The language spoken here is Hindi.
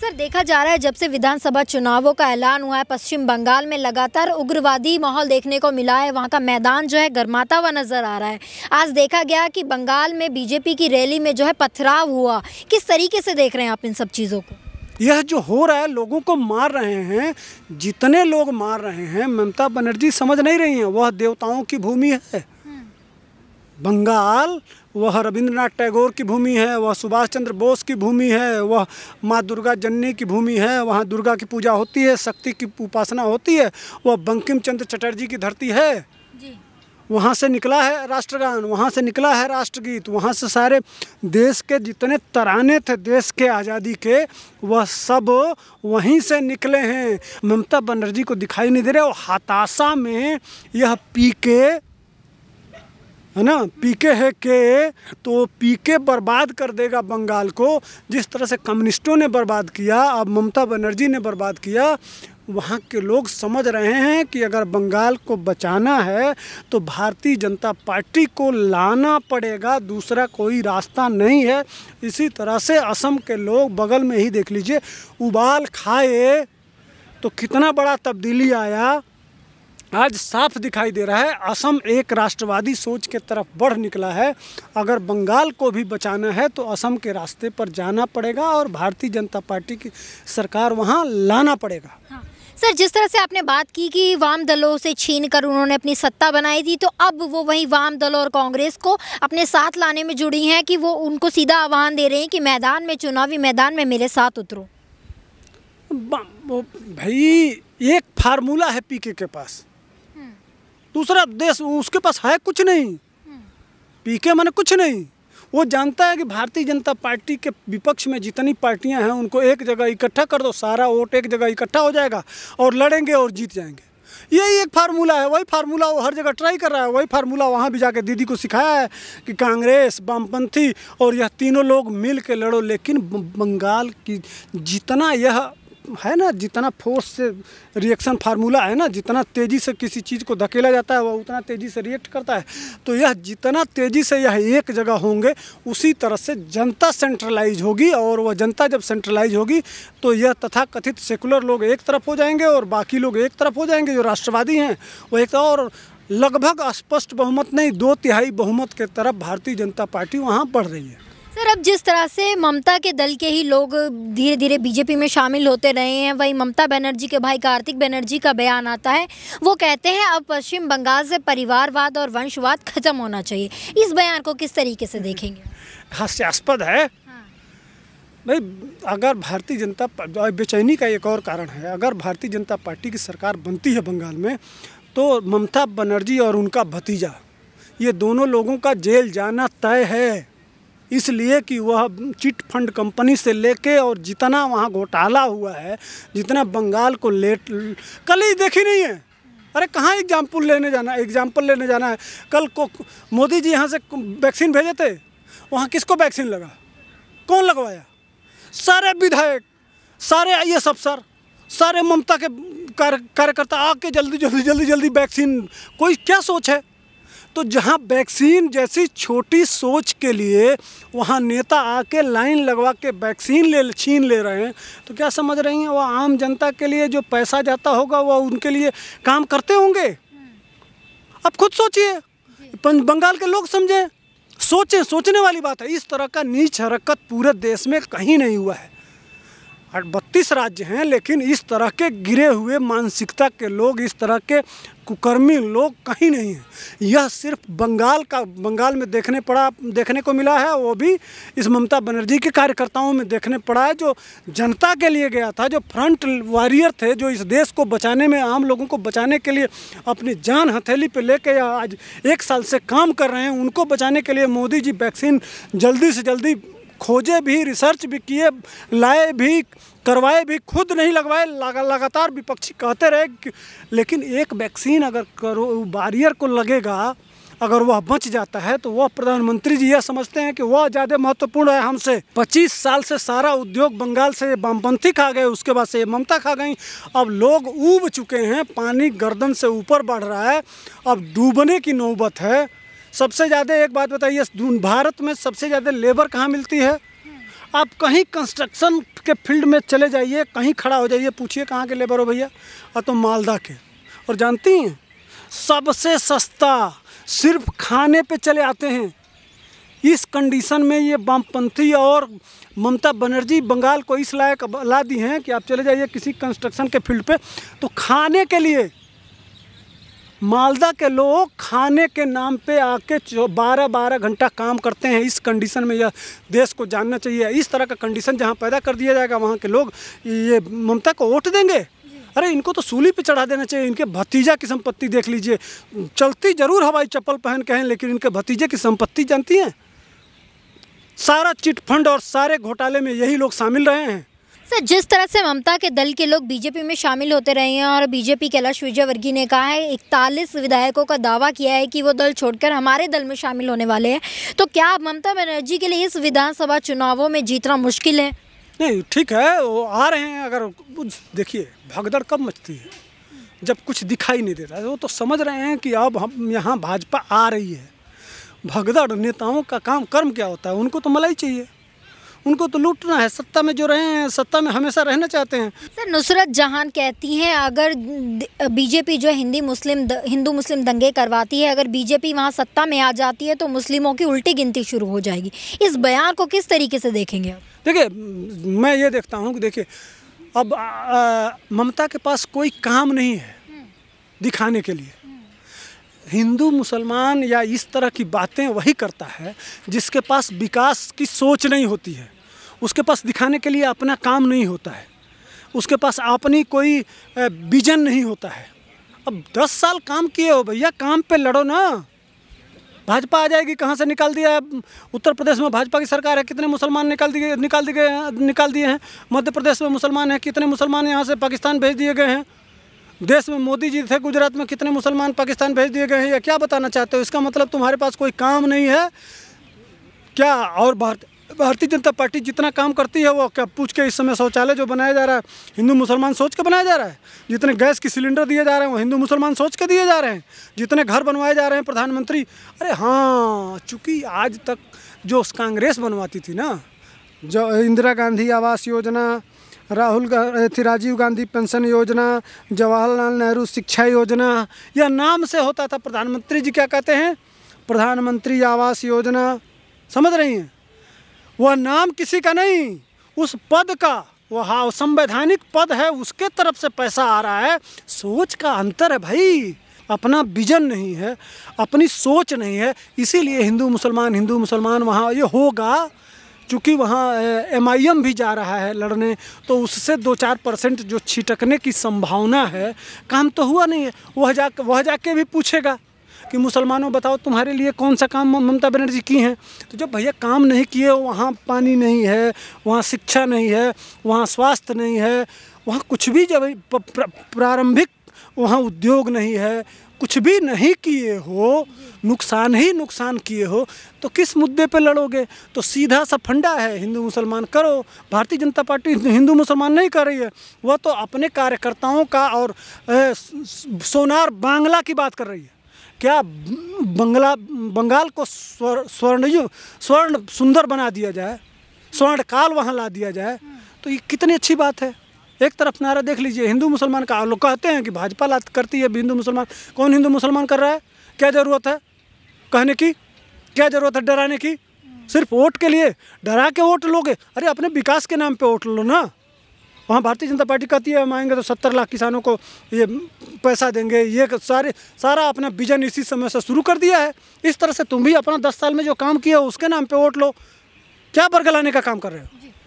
सर देखा जा रहा है जब से विधानसभा चुनावों का ऐलान हुआ है पश्चिम बंगाल में लगातार उग्रवादी माहौल देखने को मिला है वहाँ का मैदान जो है गर्माता हुआ नजर आ रहा है आज देखा गया कि बंगाल में बीजेपी की रैली में जो है पथराव हुआ किस तरीके से देख रहे हैं आप इन सब चीज़ों को यह जो हो रहा है लोगों को मार रहे हैं जितने लोग मार रहे हैं ममता बनर्जी समझ नहीं रही हैं वह देवताओं की भूमि है बंगाल वह रविंद्रनाथ टैगोर की भूमि है वह सुभाष चंद्र बोस की भूमि है वह माँ दुर्गा जननी की भूमि है वहाँ दुर्गा की पूजा होती है शक्ति की उपासना होती है वह बंकिम चंद्र चटर्जी की धरती है वहाँ से निकला है राष्ट्रगान वहाँ से निकला है राष्ट्रगीत वहाँ से सारे देश के जितने तराने थे देश के आज़ादी के वह सब वहीं से निकले हैं ममता बनर्जी को दिखाई नहीं दे रहे और हताशा में यह पी के है ना पीके है के तो पीके बर्बाद कर देगा बंगाल को जिस तरह से कम्युनिस्टों ने बर्बाद किया अब ममता बनर्जी ने बर्बाद किया वहाँ के लोग समझ रहे हैं कि अगर बंगाल को बचाना है तो भारतीय जनता पार्टी को लाना पड़ेगा दूसरा कोई रास्ता नहीं है इसी तरह से असम के लोग बगल में ही देख लीजिए उबाल खाए तो कितना बड़ा तब्दीली आया आज साफ दिखाई दे रहा है असम एक राष्ट्रवादी सोच के तरफ बढ़ निकला है अगर बंगाल को भी बचाना है तो असम के रास्ते पर जाना पड़ेगा और भारतीय जनता पार्टी की सरकार वहाँ लाना पड़ेगा हाँ। सर जिस तरह से आपने बात की कि वाम दलों से छीन कर उन्होंने अपनी सत्ता बनाई थी तो अब वो वही वाम दल और कांग्रेस को अपने साथ लाने में जुड़ी हैं कि वो उनको सीधा आह्वान दे रहे हैं कि मैदान में चुनावी मैदान में मेरे साथ उतरो भाई एक फार्मूला है पीके के पास दूसरा देश उसके पास है कुछ नहीं पी के कुछ नहीं वो जानता है कि भारतीय जनता पार्टी के विपक्ष में जितनी पार्टियां हैं उनको एक जगह इकट्ठा कर दो सारा वोट एक जगह इकट्ठा हो जाएगा और लड़ेंगे और जीत जाएंगे यही एक फार्मूला है वही फार्मूला वो हर जगह ट्राई कर रहा है वही फार्मूला वहाँ भी जाके दीदी को सिखाया है कि कांग्रेस वामपंथी और यह तीनों लोग मिल लड़ो लेकिन बंगाल की जितना यह है ना जितना फोर्स से रिएक्शन फार्मूला है ना जितना तेज़ी से किसी चीज़ को धकेला जाता है वह उतना तेज़ी से रिएक्ट करता है तो यह जितना तेज़ी से यह एक जगह होंगे उसी तरह से जनता सेंट्रलाइज होगी और वह जनता जब सेंट्रलाइज होगी तो यह तथा कथित सेकुलर लोग एक तरफ हो जाएंगे और बाकी लोग एक तरफ हो जाएंगे जो राष्ट्रवादी हैं वो एक और लगभग स्पष्ट बहुमत नहीं दो तिहाई बहुमत के तरफ भारतीय जनता पार्टी वहाँ बढ़ रही है सर अब जिस तरह से ममता के दल के ही लोग धीरे धीरे बीजेपी में शामिल होते रहे हैं वही ममता बनर्जी के भाई कार्तिक बनर्जी का बयान आता है वो कहते हैं अब पश्चिम बंगाल से परिवारवाद और वंशवाद खत्म होना चाहिए इस बयान को किस तरीके से देखेंगे हास्यास्पद है भाई हाँ। नहीं अगर भारतीय जनता बेचैनी का एक और कारण है अगर भारतीय जनता पार्टी की सरकार बनती है बंगाल में तो ममता बनर्जी और उनका भतीजा ये दोनों लोगों का जेल जाना तय है इसलिए कि वह चिट फंड कंपनी से लेके और जितना वहाँ घोटाला हुआ है जितना बंगाल को लेट कल ही देखी नहीं है अरे कहाँ एग्जाम्पल लेने जाना है एग्जाम्पल लेने जाना है कल को मोदी जी यहाँ से वैक्सीन भेजे थे वहाँ किसको वैक्सीन लगा कौन लगवाया सारे विधायक सारे आई एस अफसर सारे ममता के कार्यकर्ता आके जल्दी जल्दी जल्दी जल्दी वैक्सीन कोई क्या सोच है तो जहाँ वैक्सीन जैसी छोटी सोच के लिए वहाँ नेता आके लाइन लगवा के वैक्सीन ले छीन ले रहे हैं तो क्या समझ रही हैं वह आम जनता के लिए जो पैसा जाता होगा वह उनके लिए काम करते होंगे आप खुद सोचिए बंगाल के लोग समझें सोचें सोचने वाली बात है इस तरह का नीच हरकत पूरे देश में कहीं नहीं हुआ है बत्तीस राज्य हैं लेकिन इस तरह के गिरे हुए मानसिकता के लोग इस तरह के कुकर्मी लोग कहीं नहीं हैं यह सिर्फ बंगाल का बंगाल में देखने पड़ा देखने को मिला है वो भी इस ममता बनर्जी के कार्यकर्ताओं में देखने पड़ा है जो जनता के लिए गया था जो फ्रंट वॉरियर थे जो इस देश को बचाने में आम लोगों को बचाने के लिए अपनी जान हथेली पर लेके आज एक साल से काम कर रहे हैं उनको बचाने के लिए मोदी जी वैक्सीन जल्दी से जल्दी खोजे भी रिसर्च भी किए लाए भी करवाए भी खुद नहीं लगवाए लगा, लगातार विपक्षी कहते रहे लेकिन एक वैक्सीन अगर करो बारियर को लगेगा अगर वह बच जाता है तो वह प्रधानमंत्री जी यह समझते हैं कि वह ज़्यादा महत्वपूर्ण है हमसे 25 साल से सारा उद्योग बंगाल से वामपंथी खा गए उसके बाद से ममता खा गई अब लोग उब चुके हैं पानी गर्दन से ऊपर बढ़ रहा है अब डूबने की नौबत है सबसे ज़्यादा एक बात बताइए भारत में सबसे ज़्यादा लेबर कहाँ मिलती है आप कहीं कंस्ट्रक्शन के फील्ड में चले जाइए कहीं खड़ा हो जाइए पूछिए कहाँ के लेबर हो भैया और तो मालदा के और जानती हैं सबसे सस्ता सिर्फ खाने पे चले आते हैं इस कंडीशन में ये वामपंथी और ममता बनर्जी बंगाल को इस लायक ला दी हैं कि आप चले जाइए किसी कंस्ट्रक्शन के फील्ड पे तो खाने के लिए मालदा के लोग खाने के नाम पे आके जो बारह बारह घंटा काम करते हैं इस कंडीशन में यह देश को जानना चाहिए इस तरह का कंडीशन जहाँ पैदा कर दिया जाएगा वहाँ के लोग ये ममता को वोट देंगे अरे इनको तो सूली पे चढ़ा देना चाहिए इनके भतीजा की संपत्ति देख लीजिए चलती ज़रूर हवाई चप्पल पहन के हैं लेकिन इनके भतीजे की संपत्ति जानती हैं सारा चिटफंड और सारे घोटाले में यही लोग शामिल रहे हैं सर जिस तरह से ममता के दल के लोग बीजेपी में शामिल होते रहे हैं और बीजेपी कैलाश विजयवर्गीय ने कहा है इकतालीस विधायकों का दावा किया है कि वो दल छोड़कर हमारे दल में शामिल होने वाले हैं तो क्या ममता बनर्जी के लिए इस विधानसभा चुनावों में जीतना मुश्किल है नहीं ठीक है वो आ रहे हैं अगर देखिए भगदड़ कब मचती है जब कुछ दिखाई नहीं देता वो तो समझ रहे हैं कि अब हम यहाँ भाजपा आ रही है भगदड़ नेताओं का काम कर्म क्या होता है उनको तो मलाई चाहिए उनको तो लूटना है सत्ता में जो रहे हैं सत्ता में हमेशा रहना चाहते हैं सर नुसरत जहान कहती हैं अगर बीजेपी जो हिंदी मुस्लिम हिंदू मुस्लिम दंगे करवाती है अगर बीजेपी वहाँ सत्ता में आ जाती है तो मुस्लिमों की उल्टी गिनती शुरू हो जाएगी इस बयान को किस तरीके से देखेंगे आप देखिए मैं ये देखता हूँ कि देखिए अब ममता के पास कोई काम नहीं है दिखाने के लिए हिंदू मुसलमान या इस तरह की बातें वही करता है जिसके पास विकास की सोच नहीं होती है उसके पास दिखाने के लिए अपना काम नहीं होता है उसके पास अपनी कोई विजन नहीं होता है अब दस साल काम किए हो भैया काम पे लड़ो ना भाजपा आ जाएगी कहाँ से निकाल दिया है उत्तर प्रदेश में भाजपा की सरकार है कितने मुसलमान निकाल दिए निकाल दिए गए निकाल दिए हैं मध्य प्रदेश में मुसलमान हैं कितने मुसलमान यहाँ से पाकिस्तान भेज दिए गए हैं देश में मोदी जी थे गुजरात में कितने मुसलमान पाकिस्तान भेज दिए गए हैं या क्या बताना चाहते हो इसका मतलब तुम्हारे पास कोई काम नहीं है क्या और भारत भारतीय जनता पार्टी जितना काम करती है वो क्या पूछ के इस समय शौचालय जो बनाया जा रहा है हिंदू मुसलमान सोच के बनाया जा रहा है जितने गैस के सिलेंडर दिए जा रहे हैं वो हिंदू मुसलमान सोच के दिए जा रहे हैं जितने घर बनवाए जा रहे हैं प्रधानमंत्री अरे हाँ चूँकि आज तक जो कांग्रेस बनवाती थी ना जो इंदिरा गांधी आवास योजना राहुल गांधी राजीव गांधी पेंशन योजना जवाहरलाल नेहरू शिक्षा योजना यह नाम से होता था प्रधानमंत्री जी क्या कहते हैं प्रधानमंत्री आवास योजना समझ रही हैं वह नाम किसी का नहीं उस पद का वह संवैधानिक पद है उसके तरफ से पैसा आ रहा है सोच का अंतर है भाई अपना विजन नहीं है अपनी सोच नहीं है इसीलिए हिंदू मुसलमान हिंदू मुसलमान वहाँ ये होगा चूँकि वहाँ एम आई एम भी जा रहा है लड़ने तो उससे दो चार परसेंट जो छिटकने की संभावना है काम तो हुआ नहीं है वह जा वह जाके भी पूछेगा कि मुसलमानों बताओ तुम्हारे लिए कौन सा काम ममता बनर्जी की हैं तो जब भैया काम नहीं किए वहाँ पानी नहीं है वहाँ शिक्षा नहीं है वहाँ स्वास्थ्य नहीं है वहाँ कुछ भी जब प्रारंभिक वहाँ उद्योग नहीं है कुछ भी नहीं किए हो नुकसान ही नुकसान किए हो तो किस मुद्दे पे लड़ोगे तो सीधा सा फंडा है हिंदू मुसलमान करो भारतीय जनता पार्टी हिंदू मुसलमान नहीं कर रही है वह तो अपने कार्यकर्ताओं का और ए, सोनार बांग्ला की बात कर रही है क्या बंगला बंगाल को स्वर्ण स्वर्ण स्वर्ण सुंदर बना दिया जाए स्वर्ण काल वहाँ ला दिया जाए तो ये कितनी अच्छी बात है एक तरफ नारा देख लीजिए हिंदू मुसलमान का लोग कहते हैं कि भाजपा लात करती है हिंदू मुसलमान कौन हिंदू मुसलमान कर रहा है क्या ज़रूरत है कहने की क्या ज़रूरत है डराने की सिर्फ वोट के लिए डरा के वोट लोगे अरे अपने विकास के नाम पे वोट लो ना वहाँ भारतीय जनता पार्टी कहती है हम आएंगे तो सत्तर लाख किसानों को ये पैसा देंगे ये सारे सारा अपना विजन इसी समय से शुरू कर दिया है इस तरह से तुम भी अपना दस साल में जो काम किया उसके नाम पर वोट लो क्या बरगलाने का काम कर रहे हो